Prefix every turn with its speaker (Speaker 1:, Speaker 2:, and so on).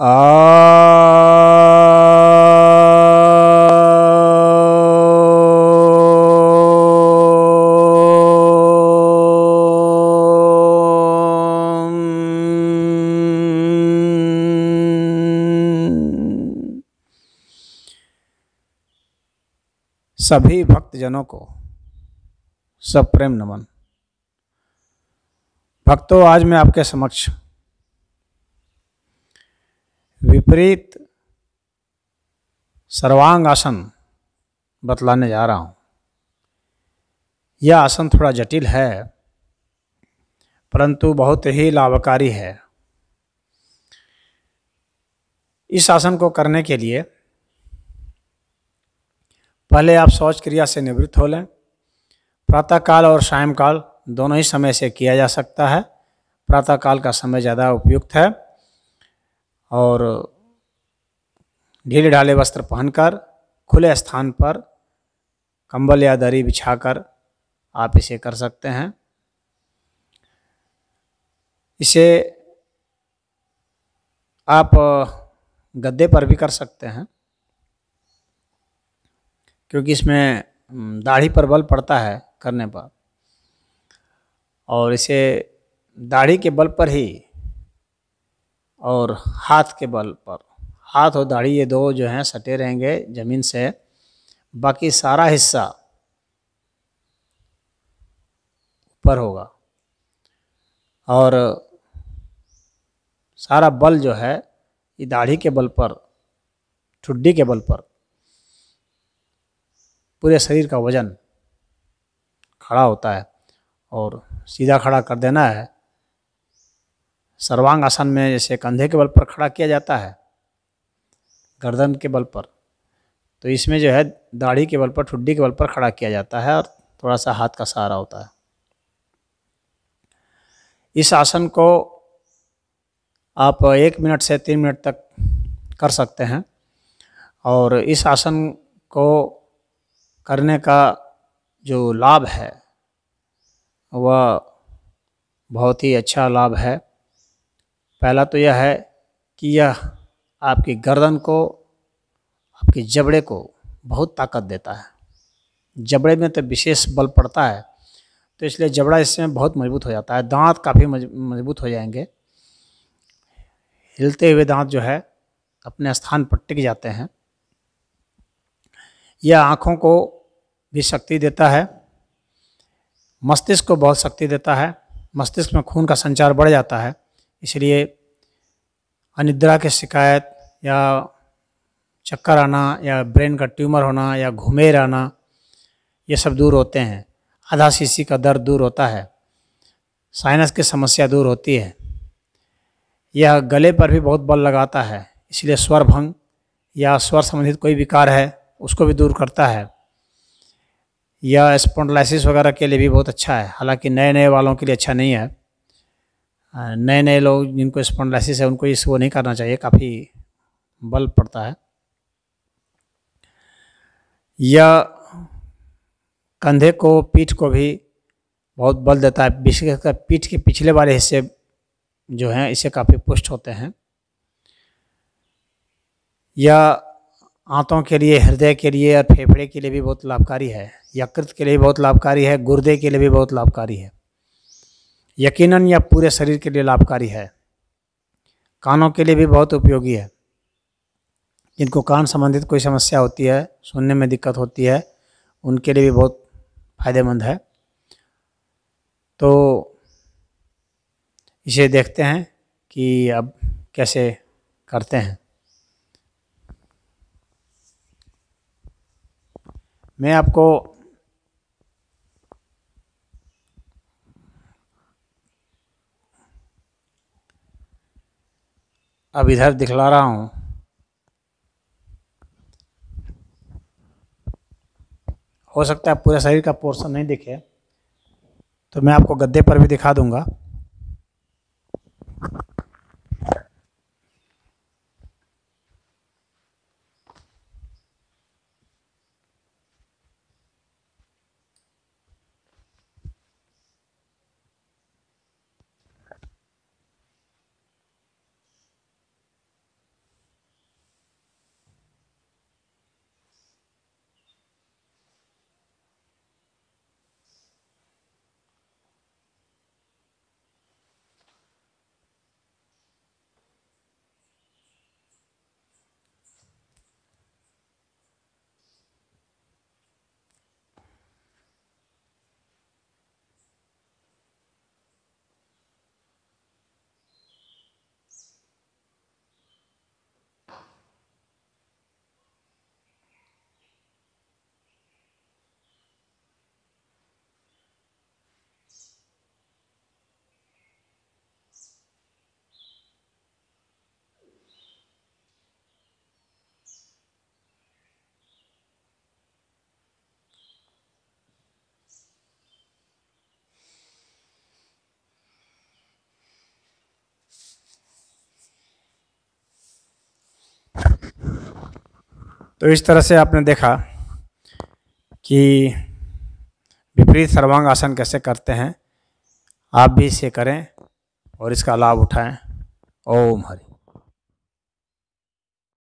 Speaker 1: सभी भक्तजनों को सब प्रेम नमन भक्तों आज मैं आपके समक्ष विपरीत सर्वांग आसन बतलाने जा रहा हूँ यह आसन थोड़ा जटिल है परंतु बहुत ही लाभकारी है इस आसन को करने के लिए पहले आप शौच क्रिया से निवृत्त हो लें प्रातःकाल और सायंकाल दोनों ही समय से किया जा सकता है प्रातःकाल का समय ज़्यादा उपयुक्त है और ढीले ढाले वस्त्र पहनकर खुले स्थान पर कंबल या दरी बिछाकर आप इसे कर सकते हैं इसे आप गद्दे पर भी कर सकते हैं क्योंकि इसमें दाढ़ी पर बल पड़ता है करने पर और इसे दाढ़ी के बल पर ही और हाथ के बल पर हाथ और दाढ़ी ये दो जो हैं सटे रहेंगे ज़मीन से बाकी सारा हिस्सा ऊपर होगा और सारा बल जो है ये दाढ़ी के बल पर ठुड्डी के बल पर पूरे शरीर का वजन खड़ा होता है और सीधा खड़ा कर देना है सर्वांग आसन में जैसे कंधे के बल पर खड़ा किया जाता है गर्दन के बल पर तो इसमें जो है दाढ़ी के बल पर ठुड्डी के बल पर खड़ा किया जाता है और थोड़ा सा हाथ का सहारा होता है इस आसन को आप एक मिनट से तीन मिनट तक कर सकते हैं और इस आसन को करने का जो लाभ है वह बहुत ही अच्छा लाभ है पहला तो यह है कि यह आपकी गर्दन को आपके जबड़े को बहुत ताकत देता है जबड़े में तो विशेष बल पड़ता है तो इसलिए जबड़ा इसमें बहुत मजबूत हो जाता है दांत काफ़ी मजबूत हो जाएंगे हिलते हुए दांत जो है अपने स्थान पर टिक जाते हैं यह आँखों को भी शक्ति देता है मस्तिष्क को बहुत शक्ति देता है मस्तिष्क में खून का संचार बढ़ जाता है इसलिए अनिद्रा की शिकायत या चक्कर आना या ब्रेन का ट्यूमर होना या घूमे रहना ये सब दूर होते हैं आधा सीसी का दर्द दूर होता है साइनस की समस्या दूर होती है यह गले पर भी बहुत बल लगाता है इसलिए स्वर भंग या स्वर संबंधित कोई विकार है उसको भी दूर करता है यह स्पॉन्डलाइसिस वगैरह के लिए भी बहुत अच्छा है हालांकि नए नए वालों के लिए अच्छा नहीं है नए नए लोग जिनको स्पॉन्डलाइसिस है उनको इस वो नहीं करना चाहिए काफ़ी बल पड़ता है यह कंधे को पीठ को भी बहुत बल देता है विशेषकर पीठ के पिछले वाले हिस्से जो हैं इसे काफ़ी पुष्ट होते हैं यह आंतों के लिए हृदय के लिए और फेफड़े के लिए भी बहुत लाभकारी है यकृत के लिए भी बहुत लाभकारी है गुर्दे के लिए भी बहुत लाभकारी है यकीनन यह पूरे शरीर के लिए लाभकारी है कानों के लिए भी बहुत उपयोगी है जिनको कान संबंधित कोई समस्या होती है सुनने में दिक्कत होती है उनके लिए भी बहुत फायदेमंद है तो इसे देखते हैं कि अब कैसे करते हैं मैं आपको अब इधर दिखला रहा हूँ हो सकता है पूरे शरीर का पोर्शन नहीं दिखे तो मैं आपको गद्दे पर भी दिखा दूंगा तो इस तरह से आपने देखा कि विपरीत सर्वांग आसन कैसे करते हैं आप भी इसे करें और इसका लाभ उठाएं ओम हरि